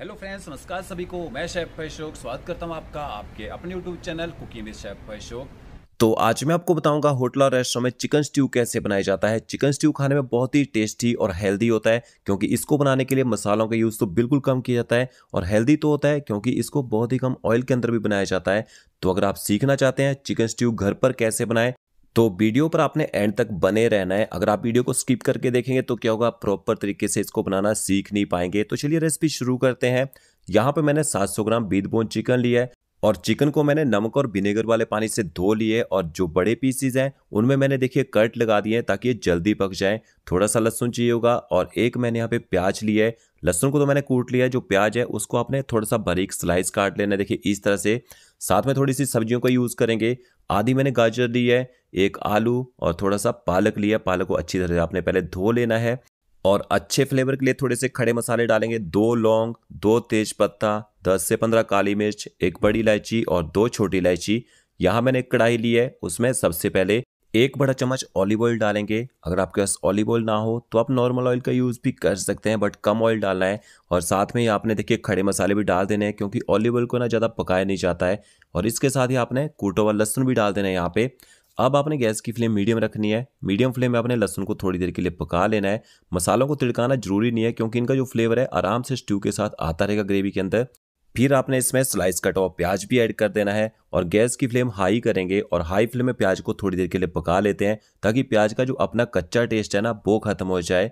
hello friends नमस्कार सभी को मैं शेफ फैशोक स्वागत करता हूं आपका आपके अपने YouTube channel cooking with chef फैशोक तो आज मैं आपको बताऊंगा होटल और रेस्टोरेंट में चिकन स्ट्यू कैसे बनाया जाता है चिकन स्ट्यू खाने में बहुत ही टेस्टी और हेल्दी होता है क्योंकि इसको बनाने के लिए मसालों का यूज़ तो बिल्कुल कम किया जाता है और हेल्दी तो होता है क्योंकि इसको बहुत ही कम ऑयल के अंदर भी बनाया जाता है तो अगर आप सीखना चाहते हैं चिकन स्ट्यू घर पर कैसे बनाएं तो वीडियो पर आपने एंड तक बने रहना है अगर आप वीडियो को स्किप करके देखेंगे तो क्या होगा प्रॉपर तरीके से इसको बनाना सीख नहीं पाएंगे तो चलिए रेसिपी शुरू करते हैं यहाँ पर मैंने सात ग्राम बीत बोन चिकन लिया है और चिकन को मैंने नमक और विनेगर वाले पानी से धो लिए और जो बड़े पीसीज हैं उनमें मैंने देखिए कट लगा दिए ताकि ये जल्दी पक जाए थोड़ा सा लहसुन चाहिए होगा और एक मैंने यहाँ पे प्याज लिया है लहसुन को तो मैंने कूट लिया है जो प्याज है उसको आपने थोड़ा सा बारीक स्लाइस काट लेना देखिए इस तरह से साथ में थोड़ी सी सब्जियों का यूज़ करेंगे आधी मैंने गाजर ली है एक आलू और थोड़ा सा पालक लिया पालक को अच्छी तरह से आपने पहले धो लेना है और अच्छे फ्लेवर के लिए थोड़े से खड़े मसाले डालेंगे दो लौंग दो तेज पत्ता दस से पंद्रह काली मिर्च एक बड़ी इलायची और दो छोटी इलायची यहाँ मैंने एक कढ़ाई ली है उसमें सबसे पहले एक बड़ा चम्मच ऑलिव ऑयल डालेंगे अगर आपके पास ऑलिव ऑयल ना हो तो आप नॉर्मल ऑयल का यूज़ भी कर सकते हैं बट कम ऑयल डालना है और साथ में ही आपने देखिए खड़े मसाले भी डाल देने हैं क्योंकि ऑलिव ऑयल को ना ज़्यादा पकाया नहीं जाता है और इसके साथ ही आपने कूटो व लहसुन भी डाल देना है यहाँ पे अब आपने गैस की फ्लेम मीडियम रखनी है मीडियम फ्लेम में आपने लहसुन को थोड़ी देर के लिए पका लेना है मसालों को तिड़काना जरूरी नहीं है क्योंकि इनका जो फ्लेवर है आराम से स्ट्यू के साथ आता रहेगा ग्रेवी के अंदर फिर आपने इसमें स्लाइस कटा हुआ प्याज भी ऐड कर देना है और गैस की फ्लेम हाई करेंगे और हाई फ्लेम में प्याज को थोड़ी देर के लिए पका लेते हैं ताकि प्याज का जो अपना कच्चा टेस्ट है ना वो ख़त्म हो जाए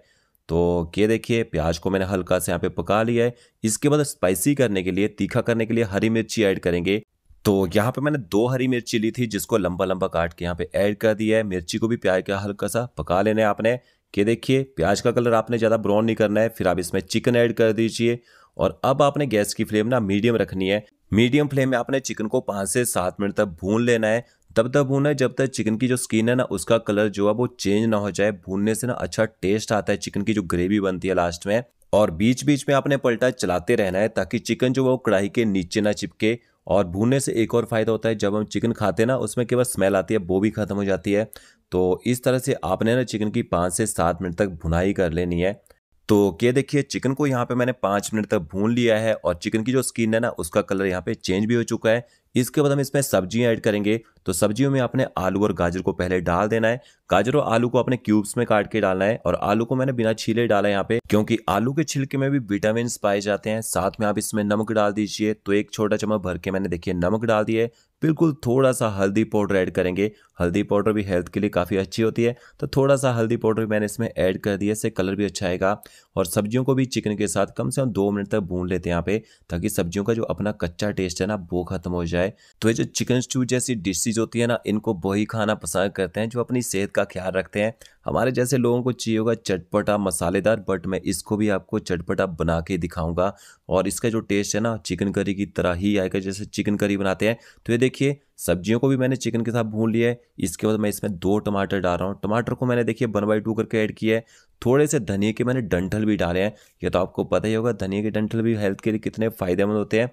तो ये देखिए प्याज को मैंने हल्का से यहाँ पे पका लिया है इसके बाद स्पाइसी करने के लिए तीखा करने के लिए हरी मिर्ची ऐड करेंगे तो यहाँ पे मैंने दो हरी मिर्ची ली थी जिसको लंबा लंबा काट के यहाँ पे ऐड कर दिया है मिर्ची को भी प्याज का हल्का सा पका लेना है आपने कि देखिए प्याज का कलर आपने ज़्यादा ब्राउन नहीं करना है फिर आप इसमें चिकन ऐड कर दीजिए और अब आपने गैस की फ्लेम ना मीडियम रखनी है मीडियम फ्लेम में आपने चिकन को पाँच से सात मिनट तक भून लेना है तब तक भूनना है जब तक चिकन की जो स्किन है ना उसका कलर जो है वो चेंज ना हो जाए भूनने से ना अच्छा टेस्ट आता है चिकन की जो ग्रेवी बनती है लास्ट में और बीच बीच में आपने पलटा चलाते रहना है ताकि चिकन जो है वो कढ़ाई के नीचे ना चिपके और भूनने से एक और फ़ायदा होता है जब हम चिकन खाते हैं ना उसमें केवल स्मेल आती है वो भी ख़त्म हो जाती है तो इस तरह से आपने ना चिकन की पाँच से सात मिनट तक भुनाई कर लेनी है तो ये देखिए चिकन को यहाँ पे मैंने पाँच मिनट तक भून लिया है और चिकन की जो स्किन है ना उसका कलर यहाँ पे चेंज भी हो चुका है इसके बाद हम इसमें सब्जियां ऐड करेंगे तो सब्जियों में आपने आलू और गाजर को पहले डाल देना है गाजर और आलू को अपने क्यूब्स में काट के डालना है और आलू को मैंने बिना छीले डाला है यहाँ पे क्योंकि आलू के छिलके में भी विटामिन पाए जाते हैं साथ में आप इसमें नमक डाल दीजिए तो एक छोटा चम्मच भर के मैंने देखिए नमक डाल दिया बिल्कुल थोड़ा सा हल्दी पाउडर ऐड करेंगे हल्दी पाउडर भी हेल्थ के लिए काफ़ी अच्छी होती है तो थोड़ा सा हल्दी पाउडर भी मैंने इसमें ऐड कर दिया इससे कलर भी अच्छा आएगा और सब्जियों को भी चिकन के साथ कम से कम दो मिनट तक भून लेते हैं यहाँ पे ताकि सब्जियों का जो अपना कच्चा टेस्ट है ना वो खत्म हो जाए तो ये जो चिकन स्टू जैसी डिशेज होती है ना इनको वही खाना पसंद करते हैं जो अपनी सेहत का ख्याल रखते हैं हमारे जैसे लोगों को चाहिए होगा चटपटा मसालेदार बट मैं इसको भी आपको चटपटा बना के दिखाऊंगा और इसका जो टेस्ट है ना चिकन करी की तरह ही आएगा जैसे चिकन करी बनाते हैं तो ये देखिए सब्जियों को भी मैंने चिकन के साथ भून लिया है इसके बाद मैं इसमें दो टमाटर डाल रहा हूँ टमाटर को मैंने देखिए वन बाई टू करके ऐड किया है थोड़े से धनिए के मैंने डंठल भी डाले हैं ये तो आपको पता ही होगा धनिए के डंठल भी हेल्थ के लिए कितने फ़ायदेमंद होते हैं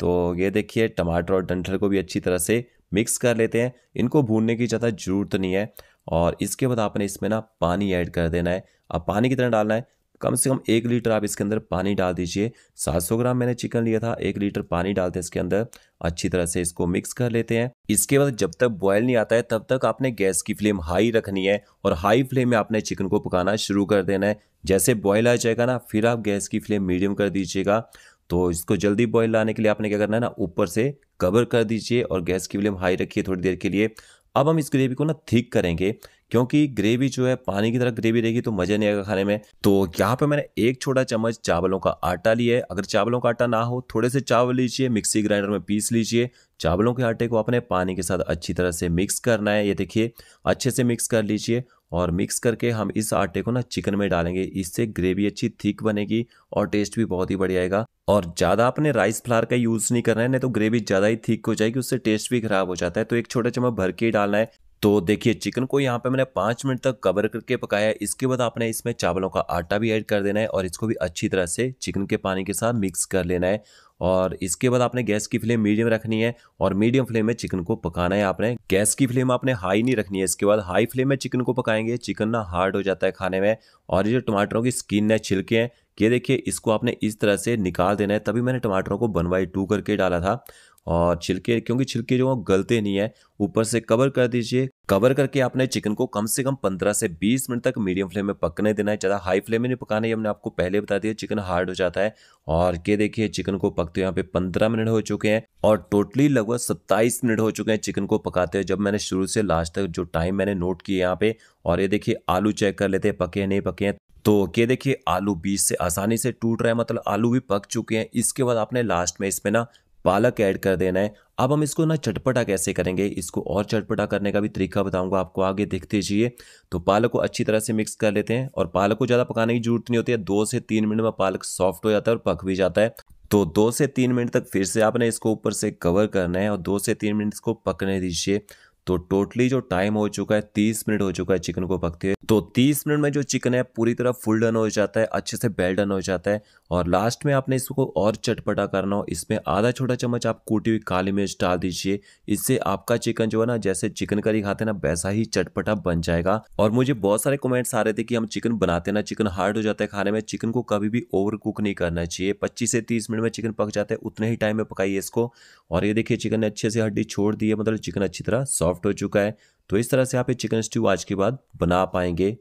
तो ये देखिए टमाटर और डंठल को भी अच्छी तरह से मिक्स कर लेते हैं इनको भूनने की ज़्यादा ज़रूरत नहीं है और इसके बाद आपने इसमें ना पानी ऐड कर देना है अब पानी कितना डालना है कम से कम एक लीटर आप इसके अंदर पानी डाल दीजिए 700 ग्राम मैंने चिकन लिया था एक लीटर पानी डालते हैं इसके अंदर अच्छी तरह से इसको मिक्स कर लेते हैं इसके बाद जब तक बॉयल नहीं आता है तब तक आपने गैस की फ्लेम हाई रखनी है और हाई फ्लेम में आपने चिकन को पकाना शुरू कर देना है जैसे बॉयल आ जाएगा ना फिर आप गैस की फ्लेम मीडियम कर दीजिएगा तो इसको जल्दी बॉयल लाने के लिए आपने क्या करना है ना ऊपर से कवर कर दीजिए और गैस की फ्लेम हाई रखिए थोड़ी देर के लिए अब हम इस ग्रेवी को ना थिक करेंगे क्योंकि ग्रेवी जो है पानी की तरह ग्रेवी रहेगी तो मज़ा नहीं आएगा खाने में तो यहाँ पे मैंने एक छोटा चम्मच चावलों का आटा लिया है अगर चावलों का आटा ना हो थोड़े से चावल लीजिए मिक्सी ग्राइंडर में पीस लीजिए चावलों के आटे को आपने पानी के साथ अच्छी तरह से मिक्स करना है ये देखिए अच्छे से मिक्स कर लीजिए और मिक्स करके हम इस आटे को ना चिकन में डालेंगे इससे ग्रेवी अच्छी थिक बनेगी और टेस्ट भी बहुत ही बढ़िया आएगा और ज़्यादा आपने राइस फ्लार का यूज़ नहीं करना है नहीं तो ग्रेवी ज़्यादा ही थिक हो जाएगी उससे टेस्ट भी खराब हो जाता है तो एक छोटा चम्मच भर के ही डालना है तो देखिए चिकन को यहाँ पे मैंने पाँच मिनट तक कवर करके पकाया है इसके बाद आपने इसमें चावलों का आटा भी ऐड कर देना है और इसको भी अच्छी तरह से चिकन के पानी के साथ मिक्स कर लेना है और इसके बाद आपने गैस की फ्लेम मीडियम रखनी है और मीडियम फ्लेम में चिकन को पकाना है आपने गैस की फ्लेम आपने हाई नहीं रखनी है इसके बाद हाई फ्लेम में चिकन को पकाएंगे चिकन ना हार्ड हो जाता है खाने में और ये जो टमाटरों की स्किन है छिलके हैं ये देखिए इसको आपने इस तरह से निकाल देना है तभी मैंने टमाटरों को बनवाई टू करके डाला था और छिलके क्योंकि छिलके जो है गलते नहीं है ऊपर से कवर कर दीजिए कवर करके आपने चिकन को कम से कम 15 से 20 मिनट तक मीडियम फ्लेम में पकने देना है ज़्यादा हाई फ्लेम में नहीं पकाना है हमने आपको पहले बता दिया चिकन हार्ड हो जाता है और ये देखिए चिकन को पकते हुए यहाँ पे 15 मिनट हो चुके हैं और टोटली लगभग 27 मिनट हो चुके हैं चिकन को पकाते हुए जब मैंने शुरू से लास्ट तक जो टाइम मैंने नोट किया यहाँ पे और ये देखिए आलू चेक कर लेते हैं पके हैं नहीं पके हैं तो ये देखिए आलू बीच से आसानी से टूट रहा है मतलब आलू भी पक चुके हैं इसके बाद आपने लास्ट में इसमें ना पालक ऐड कर देना है अब हम इसको ना चटपटा कैसे करेंगे इसको और चटपटा करने का भी तरीका बताऊंगा आपको आगे देखते जाइए तो पालक को अच्छी तरह से मिक्स कर लेते हैं और पालक को ज़्यादा पकाने की जरूरत नहीं होती है दो से तीन मिनट में पालक सॉफ्ट हो जाता है और पक भी जाता है तो दो से तीन मिनट तक फिर से आपने इसको ऊपर से कवर करना है और दो से तीन मिनट इसको पकने दीजिए तो टोटली जो टाइम हो चुका है तीस मिनट हो चुका है चिकन को पकते हुए तो तीस मिनट में जो चिकन है पूरी तरह फुल डन हो जाता है अच्छे से बेल डन हो जाता है और लास्ट में आपने इसको और चटपटा करना हो इसमें आधा छोटा चम्मच आप कूटी हुई काली मिर्च डाल दीजिए इससे आपका चिकन जो है ना जैसे चिकन करी खाते हैं ना वैसा ही चटपटा बन जाएगा और मुझे बहुत सारे कमेंट्स आ रहे थे कि हम चिकन बनाते ना चिकन हार्ड हो जाता है खाने में चिकन को कभी भी ओवर कुक नहीं करना चाहिए पच्चीस से तीस मिनट में चिकन पक जाता है उतने ही टाइम में पकाइए इसको और ये देखिए चिकन ने अच्छे से हड्डी छोड़ दी है मतलब चिकन अच्छी तरह सॉफ्ट सॉफ्ट हो चुका है तो इस तरह से आप ये चिकन स्ट्यू आज के बाद बना पाएंगे